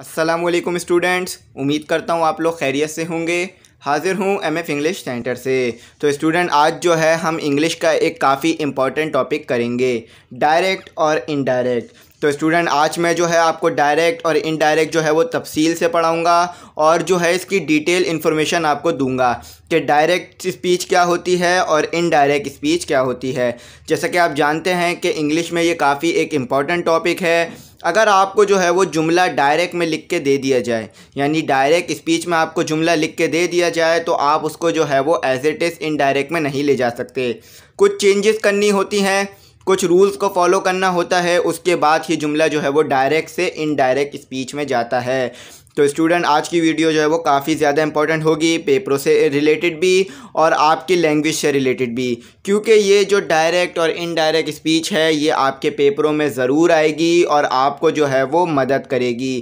Aslam students उम्मीद करता हूँ आप लोग खैरियत से होंगे हाज़िर हूँ एम एफ़ इंग्लिश सेंटर से तो स्टूडेंट आज जो है हम इंग्लिश का एक काफ़ी इम्पॉर्टेंट टॉपिक करेंगे डायरेक्ट और इनडायरेक्ट तो स्टूडेंट आज मैं जो है आपको डायरेक्ट और इनडायरेक्ट जो है वो तफसील से पढ़ाऊँगा और जो है इसकी डिटेल इन्फॉर्मेशन आपको दूंगा कि डायरेक्ट स्पीच क्या होती है और इनडायरेक्ट स्पीच क्या होती है जैसा कि आप जानते हैं कि इंग्लिश में ये काफ़ी एक इम्पॉर्टेंट टॉपिक है अगर आपको जो है वो जुमला डायरेक्ट में लिख के दे दिया जाए यानी डायरेक्ट स्पीच में आपको जुमला लिख के दे दिया जाए तो आप उसको जो है वो एज इट इज़ इनडायरेक्ट में नहीं ले जा सकते कुछ चेंजेस करनी होती हैं कुछ रूल्स को फॉलो करना होता है उसके बाद ही जुमला जो है वो डायरेक्ट से इनडायरेक्ट स्पीच में जाता है तो स्टूडेंट आज की वीडियो जो है वो काफ़ी ज़्यादा इंपॉर्टेंट होगी पेपरों से रिलेटेड भी और आपकी लैंग्वेज से रिलेटेड भी क्योंकि ये जो डायरेक्ट और इनडायरेक्ट स्पीच है ये आपके पेपरों में ज़रूर आएगी और आपको जो है वो मदद करेगी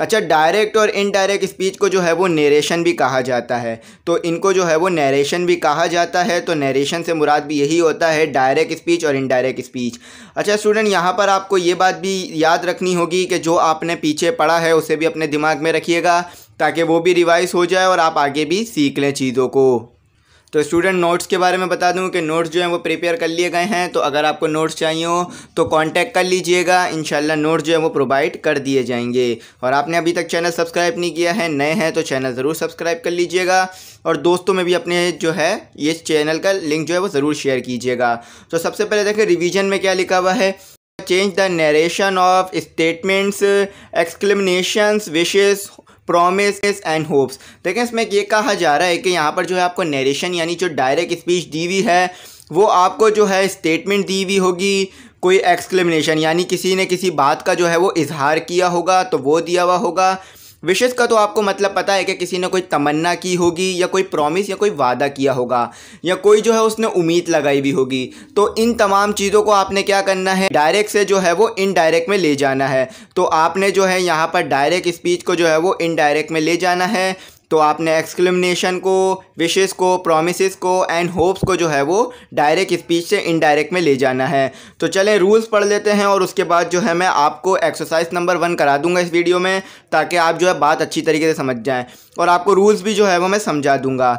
अच्छा डायरेक्ट और इनडायरेक्ट स्पीच को जो है वो नरेशन भी कहा जाता है तो इनको जो है वो नरेशन भी कहा जाता है तो नरेशन से मुराद भी यही होता है डायरेक्ट स्पीच और इनडायरेक्ट स्पीच अच्छा स्टूडेंट यहाँ पर आपको ये बात भी याद रखनी होगी कि जो आपने पीछे पढ़ा है उसे भी अपने दिमाग में रखिएगा ताकि वो भी रिवाइज हो जाए और आप आगे भी सीख लें चीज़ों को तो स्टूडेंट नोट्स के बारे में बता दूं कि नोट्स जो हैं वो प्रिपेयर कर लिए गए हैं तो अगर आपको नोट्स चाहिए हो तो कांटेक्ट कर लीजिएगा इन नोट्स जो है वो प्रोवाइड कर दिए जाएंगे और आपने अभी तक चैनल सब्सक्राइब नहीं किया है नए हैं तो चैनल ज़रूर सब्सक्राइब कर लीजिएगा और दोस्तों में भी अपने जो है ये चैनल का लिंक जो है वो ज़रूर शेयर कीजिएगा तो सबसे पहले देखें रिविज़न में क्या लिखा हुआ है change the narration of statements exclamations, wishes promise and hopes देखें इसमें ये कहा जा रहा है कि यहाँ पर जो है आपको नरेशन यानी जो डायरेक्ट स्पीच दी हुई है वो आपको जो है स्टेटमेंट दी हुई होगी कोई एक्सक्लेमिनेशन यानी किसी ने किसी बात का जो है वो इजहार किया होगा तो वो दिया हुआ होगा विशेष का तो आपको मतलब पता है कि किसी ने कोई तमन्ना की होगी या कोई प्रॉमिस या कोई वादा किया होगा या कोई जो है उसने उम्मीद लगाई भी होगी तो इन तमाम चीज़ों को आपने क्या करना है डायरेक्ट से जो है वो इनडायरेक्ट में ले जाना है तो आपने जो है यहाँ पर डायरेक्ट स्पीच को जो है वो इनडायरेक्ट में ले जाना है तो आपने एक्सक्लेमिनेशन को विशेष को प्रोमिस को एंड होप्स को जो है वो डायरेक्ट स्पीच से इनडायरेक्ट में ले जाना है तो चलें रूल्स पढ़ लेते हैं और उसके बाद जो है मैं आपको एक्सरसाइज नंबर वन करा दूंगा इस वीडियो में ताकि आप जो है बात अच्छी तरीके से समझ जाएँ और आपको रूल्स भी जो है वो मैं समझा दूँगा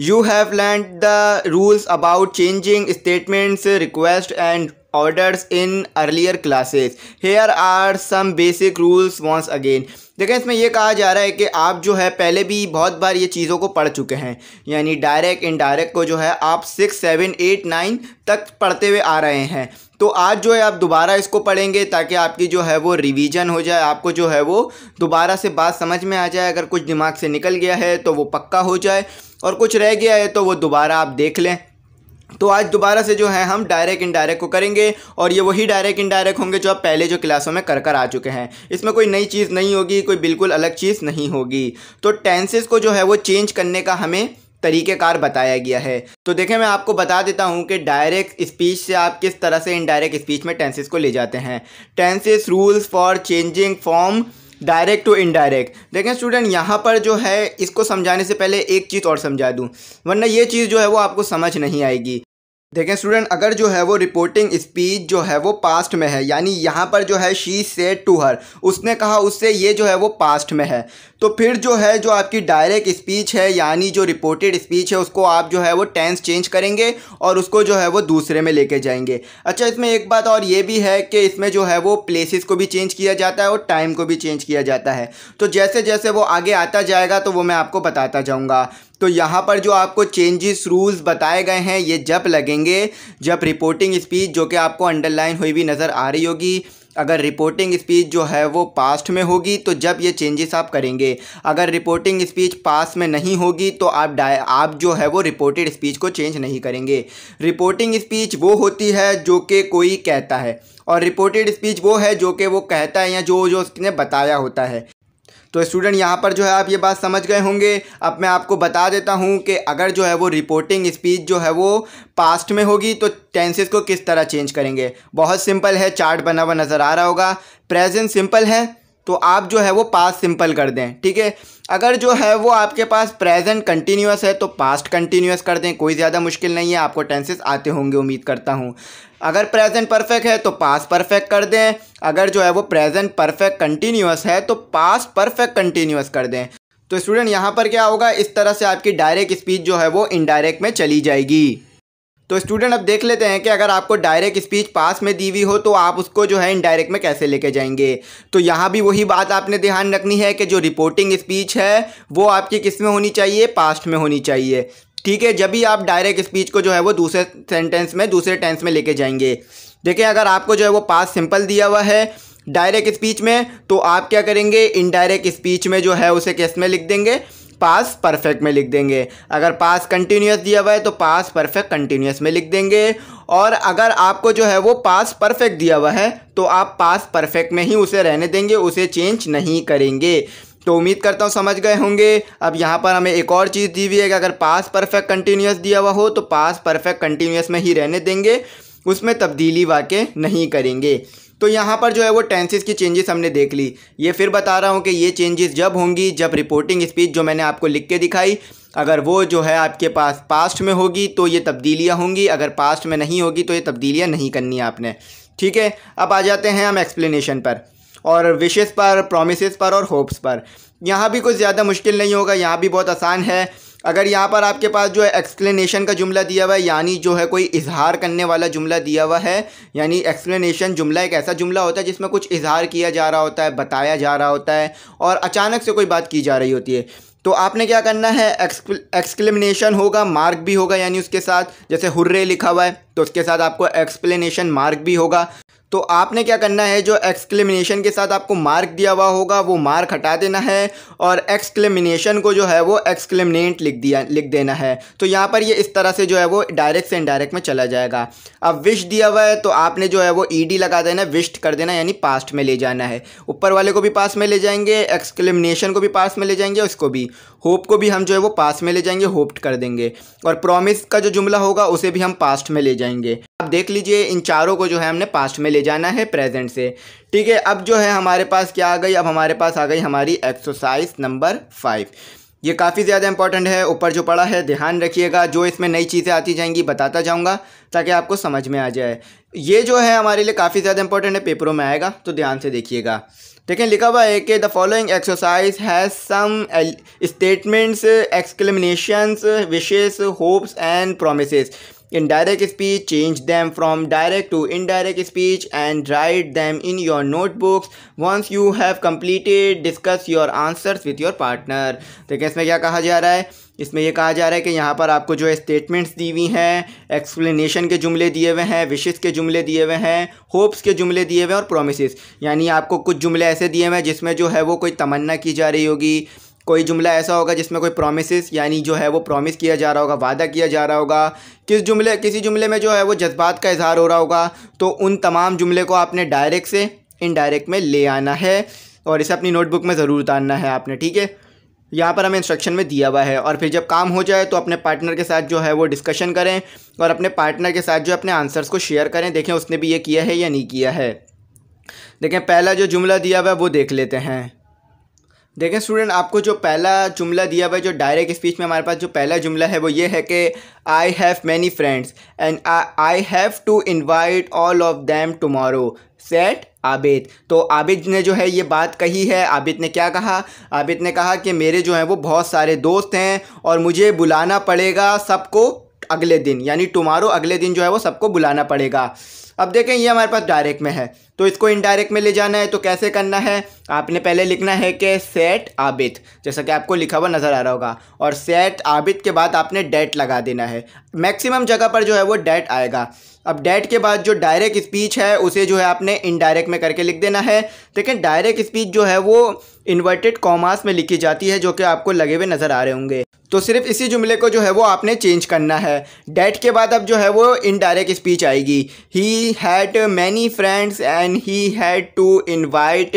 you have learn the rules about changing statements request and orders in earlier classes here are some basic rules once again देखें इसमें यह कहा जा रहा है कि आप जो है पहले भी बहुत बार ये चीज़ों को पढ़ चुके हैं यानी डायरेक्ट इनडायरेक्ट को जो है आप सिक्स सेवन एट नाइन तक पढ़ते हुए आ रहे हैं तो आज जो है आप दोबारा इसको पढ़ेंगे ताकि आपकी जो है वो रिवीजन हो जाए आपको जो है वो दोबारा से बात समझ में आ जाए अगर कुछ दिमाग से निकल गया है तो वो पक्का हो जाए और कुछ रह गया है तो वो दोबारा आप देख लें तो आज दोबारा से जो है हम डायरेक्ट इनडायरेक्ट को करेंगे और ये वही डायरेक्ट इनडायरेक्ट होंगे जो आप पहले जो क्लासों में कर कर आ चुके हैं इसमें कोई नई चीज़ नहीं होगी कोई बिल्कुल अलग चीज़ नहीं होगी तो टेंसेस को जो है वो चेंज करने का हमें तरीक़ेकार बताया गया है तो देखें मैं आपको बता देता हूँ कि डायरेक्ट स्पीच से आप किस तरह से इनडायरेक्ट स्पीच में टेंसेस को ले जाते हैं tenses rules for changing form direct to indirect देखें स्टूडेंट यहाँ पर जो है इसको समझाने से पहले एक चीज़ और समझा दूँ वरना ये चीज़ जो है वो आपको समझ नहीं आएगी देखें स्टूडेंट अगर जो है वो रिपोर्टिंग स्पीच जो है वो पास्ट में है यानी यहाँ पर जो है शी से टू हर उसने कहा उससे ये जो है वो पास्ट में है तो फिर जो है जो आपकी डायरेक्ट स्पीच है यानी जो रिपोर्टेड स्पीच है उसको आप जो है वो टेंस चेंज करेंगे और उसको जो है वो दूसरे में लेके जाएंगे अच्छा इसमें एक बात और ये भी है कि इसमें जो है वो प्लेसिस को भी चेंज किया जाता है और टाइम को भी चेंज किया जाता है तो जैसे जैसे वो आगे आता जाएगा तो वो मैं आपको बताता जाऊँगा तो यहाँ पर जो आपको चेंजेस रूल्स बताए गए हैं ये जब लगेंगे जब रिपोर्टिंग स्पीच जो कि आपको अंडरलाइन हुई भी नज़र आ रही होगी अगर रिपोर्टिंग स्पीच जो है वो पास्ट में होगी तो जब ये चेंजेस आप करेंगे अगर रिपोर्टिंग स्पीच पास में नहीं होगी तो आप डाय आप जो है वो रिपोर्टेड स्पीच को चेंज नहीं करेंगे रिपोर्टिंग स्पीच वो होती है जो कि कोई कहता है और रिपोर्टेड स्पीच वो है जो कि वो कहता है या जो जो उसने बताया होता है तो स्टूडेंट यहाँ पर जो है आप ये बात समझ गए होंगे अब मैं आपको बता देता हूँ कि अगर जो है वो रिपोर्टिंग स्पीच जो है वो पास्ट में होगी तो टेंसेस को किस तरह चेंज करेंगे बहुत सिंपल है चार्ट बना हुआ नज़र आ रहा होगा प्रेजेंट सिंपल है तो आप जो है वो पास्ट सिंपल कर दें ठीक है अगर जो है वो आपके पास प्रेजेंट कंटिन्यूस है तो पास्ट कंटिन्यूस कर दें कोई ज़्यादा मुश्किल नहीं है आपको टेंसेस आते होंगे उम्मीद करता हूँ अगर प्रेजेंट परफेक्ट है तो पास परफेक्ट कर दें अगर जो है वो प्रेजेंट परफेक्ट कंटिन्यूस है तो पास परफेक्ट कंटिन्यूस कर दें तो स्टूडेंट यहाँ पर क्या होगा इस तरह से आपकी डायरेक्ट स्पीच जो है वो इनडायरेक्ट में चली जाएगी तो स्टूडेंट अब देख लेते हैं कि अगर आपको डायरेक्ट स्पीच पास में दी हुई हो तो आप उसको जो है इनडायरेक्ट में कैसे लेके जाएंगे तो यहाँ भी वही बात आपने ध्यान रखनी है कि जो रिपोर्टिंग स्पीच है वो आपकी किस में होनी चाहिए पास्ट में होनी चाहिए ठीक है जब भी आप डायरेक्ट स्पीच को जो है वो दूसरे सेंटेंस में दूसरे टेंस में लेके जाएंगे देखिए अगर आपको जो है वो पास सिंपल दिया हुआ है डायरेक्ट स्पीच में तो आप क्या करेंगे इनडायरेक्ट स्पीच में जो है उसे किस में लिख देंगे पास परफेक्ट में लिख देंगे अगर पास कंटिन्यूस दिया हुआ है तो पास परफेक्ट कंटिन्यूस में लिख देंगे और अगर आपको जो है वो पास परफेक्ट दिया हुआ है तो आप पास परफेक्ट में ही उसे रहने देंगे उसे चेंज नहीं करेंगे तो उम्मीद करता हूँ समझ गए होंगे अब यहाँ पर हमें एक और चीज़ दी हुई है कि अगर पास परफेक्ट कंटिन्यूस दिया हुआ हो तो पास परफेक्ट कंटिन्यूस में ही रहने देंगे उसमें तब्दीली वाक़ नहीं करेंगे तो यहाँ पर जो है वो टेंसिस की चेंजेस हमने देख ली ये फिर बता रहा हूँ कि ये चेंजेस जब होंगी जब रिपोर्टिंग स्पीच जो मैंने आपको लिख के दिखाई अगर वो जो है आपके पास पास्ट में होगी तो ये तब्दीलियाँ होंगी अगर पास्ट में नहीं होगी तो ये तब्दीलियाँ नहीं करनी आपने ठीक है अब आ जाते हैं हम एक्सप्लेनेशन पर और विशेज़ पर प्रोमिस पर और होप्स पर यहाँ भी कुछ ज़्यादा मुश्किल नहीं होगा यहाँ भी बहुत आसान है अगर यहाँ पर आपके पास जो है एक्सप्लेनेशन का जुमला दिया हुआ है यानी जो है कोई इजहार करने वाला जुमला दिया हुआ है यानी एक्सप्लेनेशन जुमला एक ऐसा जुमला होता है जिसमें कुछ इजहार किया जा रहा होता है बताया जा रहा होता है और अचानक से कोई बात की जा रही होती है तो आपने क्या करना है एक्सक्लेमिनेशन होगा मार्क भी होगा यानी उसके साथ जैसे हुर्रे लिखा हुआ है तो उसके साथ आपको एक्सप्लेनेशन मार्क भी होगा तो आपने क्या करना है जो एक्सक्लेमिनेशन के साथ आपको मार्क दिया हुआ होगा वो मार्क हटा देना है और एक्सक्लेमिनेशन को जो है वो एक्सक्लेमिनेट लिख दिया लिख देना है तो यहाँ पर ये इस तरह से जो है वो डायरेक्ट से इनडायरेक्ट में चला जाएगा अब विश दिया हुआ है तो आपने जो है वो ई लगा देना विश्ड कर देना यानी पास्ट में ले जाना है ऊपर वाले को भी पास में ले जाएंगे एक्सक्लेमिनेशन को भी पास में ले जाएंगे उसको भी होप को भी हम जो है वो पास में ले जाएंगे होप्ड कर देंगे और प्रोमिस का जो जुमला होगा उसे भी हम पास्ट में ले जाएंगे आप देख लीजिए इन चारों को जो है हमने पास्ट में ले जाना है प्रेजेंट से ठीक है अब जो है हमारे पास क्या आ गई अब हमारे पास आ गई हमारी एक्सरसाइज नंबर फाइव ये काफ़ी ज़्यादा इंपॉर्टेंट है ऊपर जो पड़ा है ध्यान रखिएगा जो इसमें नई चीज़ें आती जाएंगी बताता जाऊँगा ताकि आपको समझ में आ जाए ये जो है हमारे लिए काफ़ी ज़्यादा इंपॉर्टेंट है पेपरों में आएगा तो ध्यान से देखिएगा देखें लिखा हुआ है कि the following exercise has some statements exclamations wishes hopes and promise in direct speech change them from direct to indirect speech and write them in your notebooks once you have completed discuss your answers with your partner देखिए इसमें क्या कहा जा रहा है इसमें यह कहा जा रहा है कि यहाँ पर आपको जो है स्टेटमेंट्स दी हुई हैं एक्सप्लेनेशन के जुमले दिए हुए हैं विशेस के जुमले दिए हुए हैं होप्स के जुमले दिए हुए हैं और प्रोमिसेस यानी आपको कुछ जुमले ऐसे दिए हुए हैं जिसमें जो है वो कोई तमन्ना की जा रही होगी कोई जुमला ऐसा होगा जिसमें कोई प्रोमिस यानी जो है वो प्रोमिस किया जा रहा होगा वादा किया जा रहा होगा किस जुमले किसी जुमले में जो है वो जज्बात का इजहार हो रहा होगा तो उन तमाम जुमले को आपने डायरेक्ट से इनडायरेक्ट में ले आना है और इसे अपनी नोटबुक में ज़रूर उतारना है आपने ठीक है यहाँ पर हमें इंस्ट्रक्शन में दिया हुआ है और फिर जब काम हो जाए तो अपने पार्टनर के साथ जो है वो डिस्कशन करें और अपने पार्टनर के साथ जो अपने आंसर्स को शेयर करें देखें उसने भी ये किया है या नहीं किया है देखें पहला जो जुमला दिया हुआ है वो देख लेते हैं देखें स्टूडेंट आपको जो पहला जुमला दिया हुआ है जो डायरेक्ट स्पीच में हमारे पास जो पहला जुमला है वो ये है कि I have many friends and I have to invite all of them tomorrow said Abid तो आबिद ने जो है ये बात कही है आबिद ने क्या कहा आबिद ने कहा कि मेरे जो हैं वो बहुत सारे दोस्त हैं और मुझे बुलाना पड़ेगा सबको अगले दिन यानी टमारो अगले दिन जो है वो सबको बुलाना पड़ेगा अब देखें ये हमारे पास डायरेक्ट में है तो इसको इनडायरेक्ट में ले जाना है तो कैसे करना है आपने पहले लिखना है कि सेट आबिद जैसा कि आपको लिखा हुआ नज़र आ रहा होगा और सेट आबिद के बाद आपने डेट लगा देना है मैक्सिमम जगह पर जो है वो डेट आएगा अब डेट के बाद जो डायरेक्ट स्पीच है उसे जो है आपने इनडायरेक्ट में करके लिख देना है देखें डायरेक्ट स्पीच जो है वो इन्वर्टेड कॉमास में लिखी जाती है जो कि आपको लगे हुए नज़र आ रहे होंगे तो सिर्फ इसी जुमले को जो है वो आपने चेंज करना है डैट के बाद अब जो है वो इनडायरेक्ट स्पीच आएगी he had many friends and he had to invite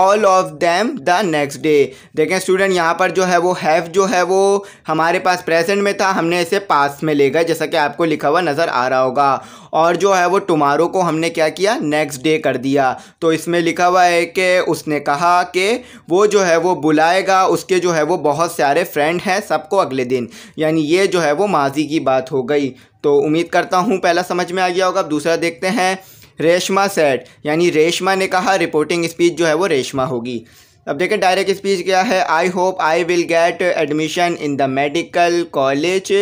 all of them the next day देखें स्टूडेंट यहाँ पर जो है वो हैव जो है वो हमारे पास प्रेजेंट में था हमने इसे पास में ले गए जैसा कि आपको लिखा हुआ नज़र आ रहा होगा और जो है वो टुमारो को हमने क्या किया नेक्स्ट डे कर दिया तो इसमें लिखा हुआ है कि उसने कहा कि वो जो है वो बुलाएगा उसके जो है वो बहुत सारे फ्रेंड हैं सब आपको अगले दिन यानी ये जो है वो माजी की बात हो गई तो उम्मीद करता हूँ पहला समझ में आ गया होगा अब दूसरा देखते हैं रेशमा सेट यानी रेशमा ने कहा रिपोर्टिंग स्पीच जो है वो रेशमा होगी अब देखें डायरेक्ट स्पीच क्या है I hope I will get admission in the medical college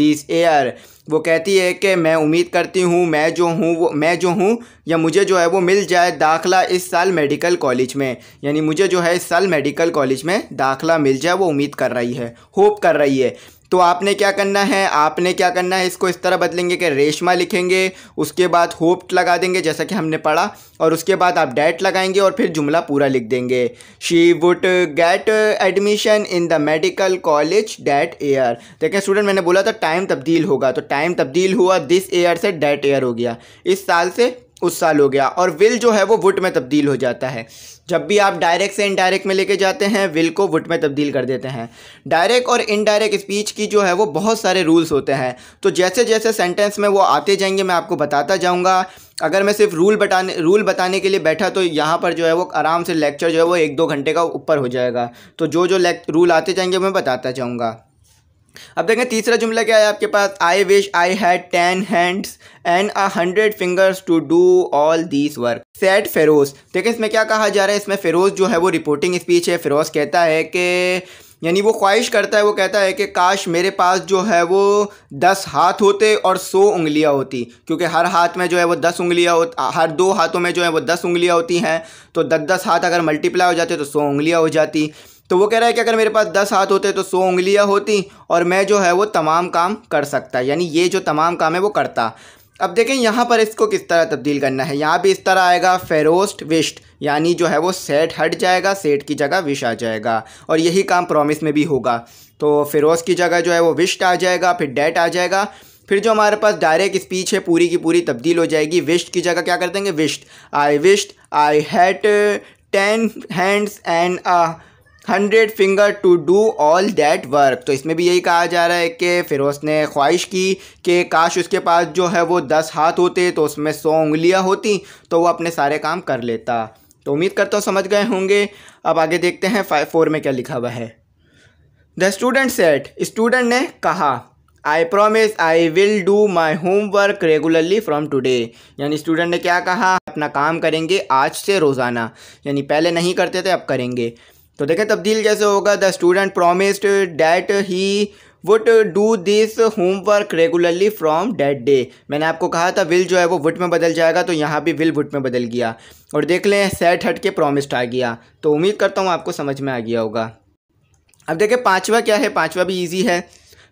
this year वो कहती है कि मैं उम्मीद करती हूँ मैं जो हूँ वो मैं जो हूँ या मुझे जो है वो मिल जाए दाखला इस साल मेडिकल कॉलेज में यानी मुझे जो है इस साल मेडिकल कॉलेज में दाखला मिल जाए वो उम्मीद कर रही है होप कर रही है तो आपने क्या करना है आपने क्या करना है इसको इस तरह बदलेंगे कि रेशमा लिखेंगे उसके बाद होप लगा देंगे जैसा कि हमने पढ़ा और उसके बाद आप डेट लगाएंगे और फिर जुमला पूरा लिख देंगे she would get admission in the medical college that year देखें स्टूडेंट मैंने बोला था टाइम तब्दील होगा तो टाइम तब्दील हुआ दिस एयर से डेट एयर हो गया इस साल से उस साल हो गया और विल जो है वो वुट में तब्दील हो जाता है जब भी आप डायरेक्ट से इनडायरेक्ट में लेके जाते हैं विल को वुट में तब्दील कर देते हैं डायरेक्ट और इनडायरेक्ट स्पीच की जो है वो बहुत सारे रूल्स होते हैं तो जैसे जैसे सेंटेंस में वो आते जाएंगे मैं आपको बताता जाऊँगा अगर मैं सिर्फ रूल बताने रूल बताने के लिए बैठा तो यहाँ पर जो है वो आराम से लेक्चर जो है वो एक दो घंटे का ऊपर हो जाएगा तो जो जो रूल आते जाएंगे मैं बताता जाऊँगा अब देखें तीसरा जुमला क्या है आपके पास I wish I had ten hands and a hundred fingers to do all this work said Feroz देखें इसमें क्या कहा जा रहा है इसमें फ़िरोज़ जो है वो रिपोर्टिंग स्पीच है फेरोज कहता है कि यानी वो ख्वाहिश करता है वो कहता है कि काश मेरे पास जो है वो दस हाथ होते और सौ उंगलियां होती क्योंकि हर हाथ में जो है वो दस उंगलियां हर दो हाथों में जो है वो दस उंगलियां होती हैं तो दस दस हाथ अगर मल्टीप्लाई हो जाते तो सौ उंगलियां हो जाती तो वो कह रहा है कि अगर मेरे पास दस हाथ होते तो सौ उंगलियाँ होती और मैं जो है वो तमाम काम कर सकता यानी ये जो तमाम काम है वो करता अब देखें यहाँ पर इसको किस तरह तब्दील करना है यहाँ भी इस तरह आएगा फेरोस्ट विश्ट यानी जो है वो सेट हट जाएगा सेट की जगह विश आ जाएगा और यही काम प्रॉमिस में भी होगा तो फेरोस की जगह जो है वो विश्ट आ जाएगा फिर डेट आ जाएगा फिर जो हमारे पास डायरेक्ट स्पीच है पूरी की पूरी तब्दील हो जाएगी विश्ट की जगह क्या कर देंगे wished I wished I had ten hands and a hundred finger to do all that work तो इसमें भी यही कहा जा रहा है कि फिर उसने ख्वाहिश की कि काश उसके पास जो है वो दस हाथ होते तो उसमें सौ उंगलियाँ होती तो वो अपने सारे काम कर लेता तो उम्मीद करता हूँ समझ गए होंगे अब आगे देखते हैं फाइव फोर में क्या लिखा हुआ है द स्टूडेंट सेट स्टूडेंट ने कहा I promise I will do my home work regularly from today यानी स्टूडेंट ने क्या कहा अपना काम करेंगे आज से रोज़ाना यानी पहले नहीं करते थे अब करेंगे तो देखें तब्दील कैसे होगा the student promised that he would do this homework regularly from that day मैंने आपको कहा था विल जो है वो वुट में बदल जाएगा तो यहाँ भी विल वुट में बदल गया और देख लें सेट हट के प्रोमिस्ड आ गया तो उम्मीद करता हूँ आपको समझ में आ गया होगा अब देखें पाँचवा क्या है पाँचवा भी ईजी है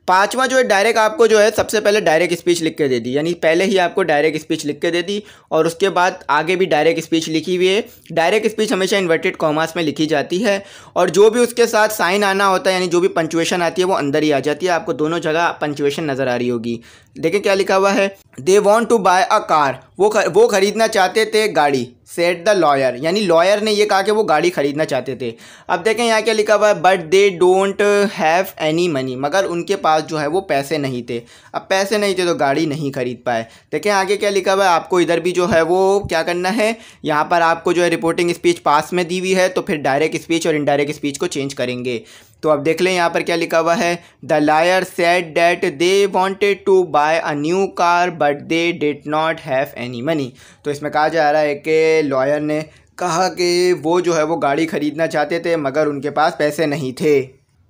पांचवा जो है डायरेक्ट आपको जो है सबसे पहले डायरेक्ट स्पीच लिख के दे दी यानी पहले ही आपको डायरेक्ट स्पीच लिख के दे दी और उसके बाद आगे भी डायरेक्ट स्पीच लिखी हुई है डायरेक्ट स्पीच हमेशा इन्वर्टेड कॉमास में लिखी जाती है और जो भी उसके साथ साइन आना होता है यानी जो भी पंचुएशन आती है वो अंदर ही आ जाती है आपको दोनों जगह पंचुएशन नज़र आ रही होगी देखें क्या लिखा हुआ है they want to buy a car वो खर, वो खरीदना चाहते थे गाड़ी सेट द लॉयर यानी लॉयर ने ये कहा कि वो गाड़ी खरीदना चाहते थे अब देखें यहाँ क्या लिखा हुआ है but they don't have any money मगर उनके पास जो है वो पैसे नहीं थे अब पैसे नहीं थे तो गाड़ी नहीं खरीद पाए देखें आगे क्या लिखा हुआ है आपको इधर भी जो है वो क्या करना है यहाँ पर आपको जो है रिपोर्टिंग स्पीच पास में दी हुई है तो फिर डायरेक्ट स्पीच और इनडायरेक्ट स्पीच को चेंज करेंगे तो अब देख लें यहाँ पर क्या लिखा हुआ है the lawyer said that they wanted to buy a new car but they did not have any money तो इसमें कहा जा रहा है कि लॉयर ने कहा कि वो जो है वो गाड़ी ख़रीदना चाहते थे मगर उनके पास पैसे नहीं थे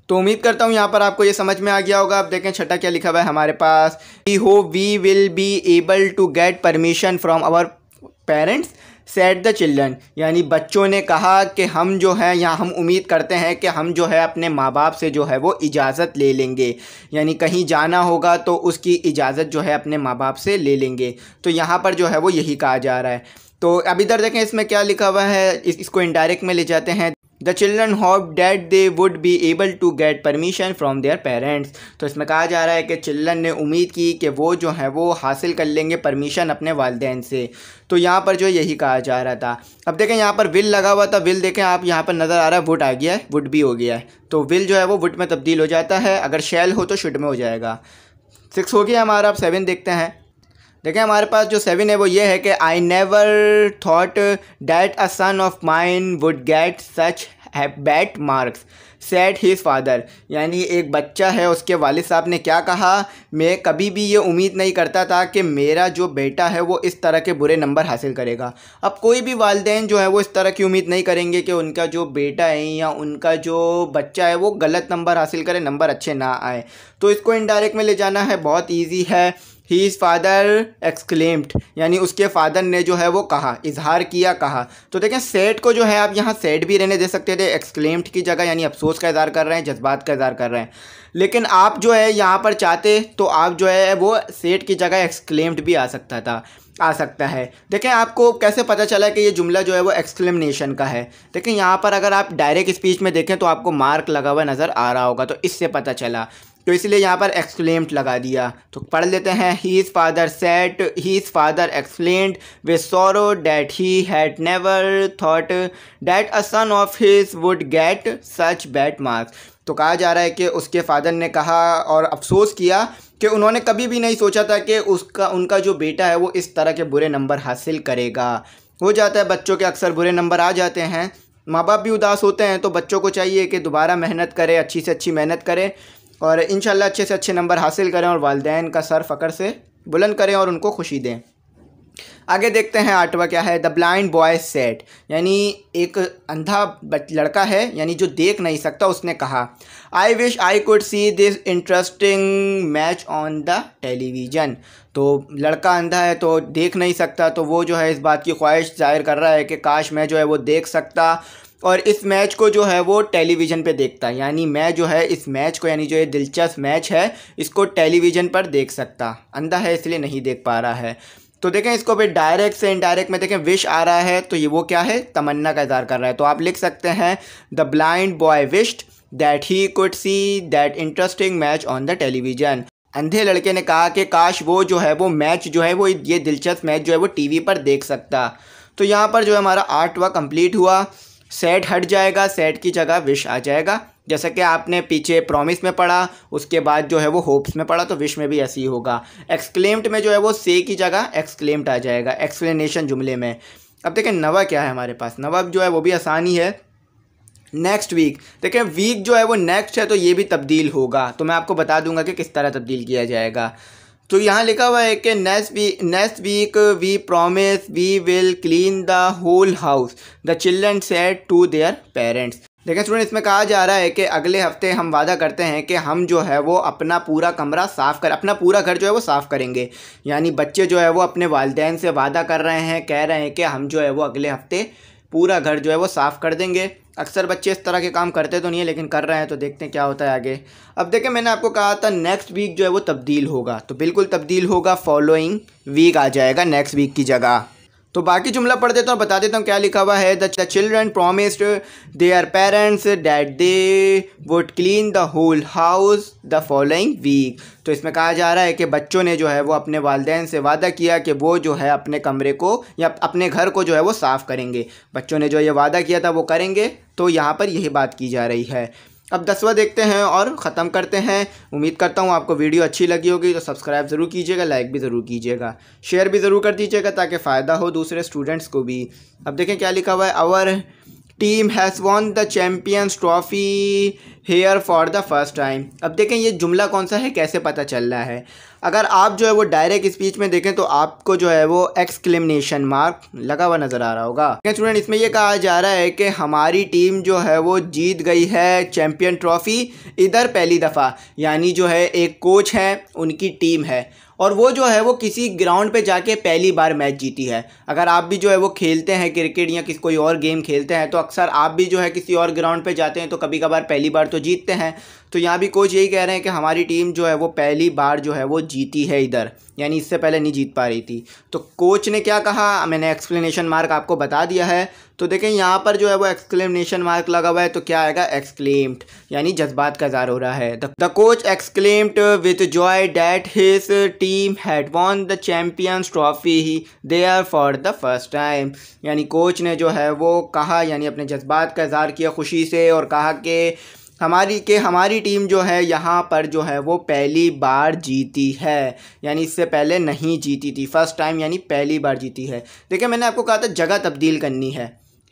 तो उम्मीद करता हूँ यहाँ पर आपको ये समझ में आ गया होगा आप देखें छठा क्या लिखा हुआ है हमारे पास we hope we will be able to get permission from our parents said the children यानी बच्चों ने कहा कि हम जो है यहाँ हम उम्मीद करते हैं कि हम जो है अपने माँ बाप से जो है वो इजाज़त ले लेंगे यानी कहीं जाना होगा तो उसकी इजाज़त जो है अपने माँ बाप से ले लेंगे तो यहाँ पर जो है वो यही कहा जा रहा है तो अब इधर देखें इसमें क्या लिखा हुआ है इसको इनडायरेक्ट में ले जाते हैं the children hope that they would be able to get permission from their parents तो इसमें कहा जा रहा है कि चिल्ड्रन ने उम्मीद की कि वो जो है वो हासिल कर लेंगे परमिशन अपने वालदेन से तो यहाँ पर जो यही कहा जा रहा था अब देखें यहाँ पर विल लगा हुआ था विल देखें आप यहाँ पर नज़र आ रहा है वुड आ गया है वुड भी हो गया है तो विल जो है वो वुड में तब्दील हो जाता है अगर शेल हो तो शुड में हो जाएगा सिक्स हो गया हमारा आप सेवन देखते हैं देखें हमारे पास जो सेवन है वो ये है कि I never thought that a son of mine would get such bad marks said his father यानी एक बच्चा है उसके वाल साहब ने क्या कहा मैं कभी भी ये उम्मीद नहीं करता था कि मेरा जो बेटा है वो इस तरह के बुरे नंबर हासिल करेगा अब कोई भी वालदे जो है वो इस तरह की उम्मीद नहीं करेंगे कि उनका जो बेटा है या उनका जो बच्चा है वो गलत नंबर हासिल करे नंबर अच्छे ना आए तो इसको इनडायरेक्ट में ले जाना है बहुत ईजी है ही इज़ फादर एक्सक्लेम्ड यानी उसके फादर ने जो है वो कहा इजहार किया कहा तो देखें सेट को जो है आप यहाँ सेट भी रहने दे सकते थे एक्सक्लेम्ड की जगह यानी अफसोस का इजहार कर रहे हैं जज्बात का इजहार कर रहे हैं लेकिन आप जो है यहाँ पर चाहते तो आप जो है वो सेट की जगह एक्सक्लेम्ड भी आ सकता था आ सकता है देखें आपको कैसे पता चला कि ये जुमला जो है वो एक्सक्लेमनेशन का है देखें यहाँ पर अगर आप डायरेक्ट स्पीच में देखें तो आपको मार्क लगा हुआ नज़र आ रहा होगा तो इससे पता चला तो इसलिए यहाँ पर एक्सक्लेम्ड लगा दिया तो पढ़ लेते हैं his father said his father explained with sorrow that he had never thought that a son of his would get such bad marks तो कहा जा रहा है कि उसके फादर ने कहा और अफसोस किया कि उन्होंने कभी भी नहीं सोचा था कि उसका उनका जो बेटा है वो इस तरह के बुरे नंबर हासिल करेगा हो जाता है बच्चों के अक्सर बुरे नंबर आ जाते हैं माँ बाप भी उदास होते हैं तो बच्चों को चाहिए कि दोबारा मेहनत करें अच्छी से अच्छी मेहनत करें और इन अच्छे से अच्छे नंबर हासिल करें और वालदेन का सर फ़कर से बुलंद करें और उनको खुशी दें आगे देखते हैं आठवा क्या है द ब्लाइंड बॉय सेट यानी एक अंधा लड़का है यानी जो देख नहीं सकता उसने कहा I wish I could see this interesting match on the television तो लड़का अंधा है तो देख नहीं सकता तो वो जो है इस बात की ख्वाहिश जाहिर कर रहा है कि काश मैं जो है वो देख सकता और इस मैच को जो है वो टेलीविज़न पे देखता है यानी मैं जो है इस मैच को यानी जो ये दिलचस्प मैच है इसको टेलीविज़न पर देख सकता अंधा है इसलिए नहीं देख पा रहा है तो देखें इसको भी डायरेक्ट से इनडायरेक्ट में देखें विश आ रहा है तो ये वो क्या है तमन्ना का इजहार कर रहा है तो आप लिख सकते हैं the blind boy wished that he could see that interesting match on the television अंधे लड़के ने कहा कि काश वो जो है वो मैच जो है वो ये दिलचस्प मैच जो है वो टीवी पर देख सकता तो यहाँ पर जो है हमारा आर्ट वर्क कम्प्लीट हुआ सेट हट जाएगा सेट की जगह विश आ जाएगा जैसा कि आपने पीछे प्रॉमिस में पढ़ा उसके बाद जो है वो होप्स में पढ़ा तो विश में भी ऐसे ही होगा एक्सक्लेम्ड में जो है वो से की जगह एक्सक्लेम्ड आ जाएगा एक्सप्लेनेशन जुमले में अब देखें नवा क्या है हमारे पास नवा जो है वो भी आसानी है नेक्स्ट वीक देखें वीक जो है वो नेक्स्ट है तो ये भी तब्दील होगा तो मैं आपको बता दूंगा कि किस तरह तब्दील किया जाएगा तो यहाँ लिखा हुआ है कि next we next week we promise we will clean the whole house the children said to their parents देखें स्टूडेंट इसमें कहा जा रहा है कि अगले हफ्ते हम वादा करते हैं कि हम जो है वो अपना पूरा कमरा साफ़ कर अपना पूरा घर जो है वो साफ़ करेंगे यानी बच्चे जो है वो अपने वालदेन से वादा कर रहे हैं कह रहे हैं कि हम जो है वो अगले हफ्ते पूरा घर जो है वो साफ़ कर देंगे अक्सर बच्चे इस तरह के काम करते तो नहीं है लेकिन कर रहे हैं तो देखते हैं क्या होता है आगे अब देखें मैंने आपको कहा था नेक्स्ट वीक जो है वो तब्दील होगा तो बिल्कुल तब्दील होगा फॉलोइंग वीक आ जाएगा नेक्स्ट वीक की जगह तो बाकी जुमला पढ़ देता हूँ बता देता हूँ क्या लिखा हुआ है the children promised our parents that they would clean the whole house the following week तो इसमें कहा जा रहा है कि बच्चों ने जो है वो अपने वालदेन से वादा किया कि वो जो है अपने कमरे को या अपने घर को जो है वो साफ़ करेंगे बच्चों ने जो ये वादा किया था वो करेंगे तो यहाँ पर यही बात की जा रही है अब दसवा देखते हैं और ख़त्म करते हैं उम्मीद करता हूँ आपको वीडियो अच्छी लगी होगी तो सब्सक्राइब ज़रूर कीजिएगा लाइक भी ज़रूर कीजिएगा शेयर भी ज़रूर कर दीजिएगा ताकि फ़ायदा हो दूसरे स्टूडेंट्स को भी अब देखें क्या लिखा हुआ है our team has won the champions trophy here for the first time अब देखें ये जुमला कौन सा है कैसे पता चल रहा है अगर आप जो है वो डायरेक्ट स्पीच में देखें तो आपको जो है वो एक्सक्लेमिनेशन मार्क लगा हुआ नज़र आ रहा होगा स्टूडेंट इसमें यह कहा जा रहा है कि हमारी टीम जो है वो जीत गई है चैम्पियन ट्रॉफ़ी इधर पहली दफ़ा यानी जो है एक कोच है उनकी टीम है और वो जो है वो किसी ग्राउंड पे जाके पहली बार मैच जीती है अगर आप भी जो है वो खेलते हैं क्रिकेट या किसी कोई और गेम खेलते हैं तो अक्सर आप भी जो है किसी और ग्राउंड पे जाते हैं तो कभी कभार पहली बार तो जीतते हैं तो यहाँ भी कोच यही कह रहे हैं कि हमारी टीम जो है वो पहली बार जो है वो जीती है इधर यानी इससे पहले नहीं जीत पा रही थी तो कोच ने क्या कहा मैंने एक्सप्लेनेशन मार्क आपको बता दिया है तो देखें यहाँ पर जो है वो एक्सक्लेमेशन मार्क लगा हुआ है तो क्या आएगा एक्सक्लेम्ड यानी जज्बात का जार हो रहा है the coach exclaimed with joy that his team had won the champions trophy he there for the first time यानी कोच ने जो है वो कहा यानी अपने जज्बात का इजहार किया खुशी से और कहा कि हमारी के हमारी टीम जो है यहाँ पर जो है वो पहली बार जीती है यानी इससे पहले नहीं जीती थी फर्स्ट टाइम यानी पहली बार जीती है देखिए मैंने आपको कहा था जगह तब्दील करनी है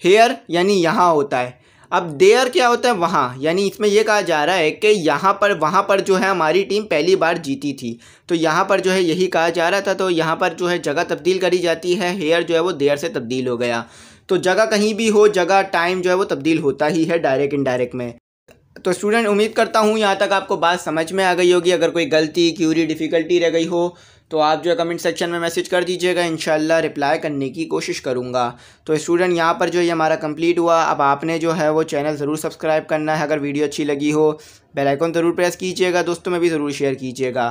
हेयर यानी यहाँ होता है अब देयर क्या होता है वहाँ यानी इसमें यह कहा जा रहा है कि यहाँ पर वहाँ पर जो है हमारी टीम पहली बार जीती थी तो यहाँ पर जो है यही कहा जा रहा था तो यहाँ पर जो है जगह तब्दील करी जाती है हेयर जो है वो देयर से तब्दील हो गया तो जगह कहीं भी हो जगह टाइम जो है वो तब्दील होता ही है डायरेक्ट इनडायरेक्ट में तो स्टूडेंट उम्मीद करता हूँ यहाँ तक आपको बात समझ में आ गई होगी अगर कोई गलती क्यूरी डिफ़िकल्टी रह गई हो तो आप जो है कमेंट सेक्शन में मैसेज कर दीजिएगा इन रिप्लाई करने की कोशिश करूँगा तो स्टूडेंट यहाँ पर जो ये हमारा कंप्लीट हुआ अब आपने जो है वो चैनल ज़रूर सब्सक्राइब करना है अगर वीडियो अच्छी लगी हो बेलाइकॉन ज़रूर प्रेस कीजिएगा दोस्तों में भी ज़रूर शेयर कीजिएगा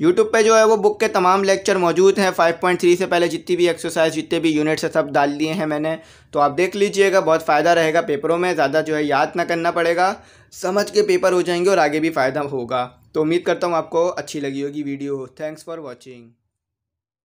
यूट्यूब पे जो है वो बुक के तमाम लेक्चर मौजूद हैं 5.3 से पहले जितनी भी एक्सरसाइज जितने भी यूनिट्स है सब डाल दिए हैं मैंने तो आप देख लीजिएगा बहुत फ़ायदा रहेगा पेपरों में ज़्यादा जो है याद ना करना पड़ेगा समझ के पेपर हो जाएंगे और आगे भी फ़ायदा होगा तो उम्मीद करता हूँ आपको अच्छी लगी होगी वीडियो थैंक्स फॉर वॉचिंग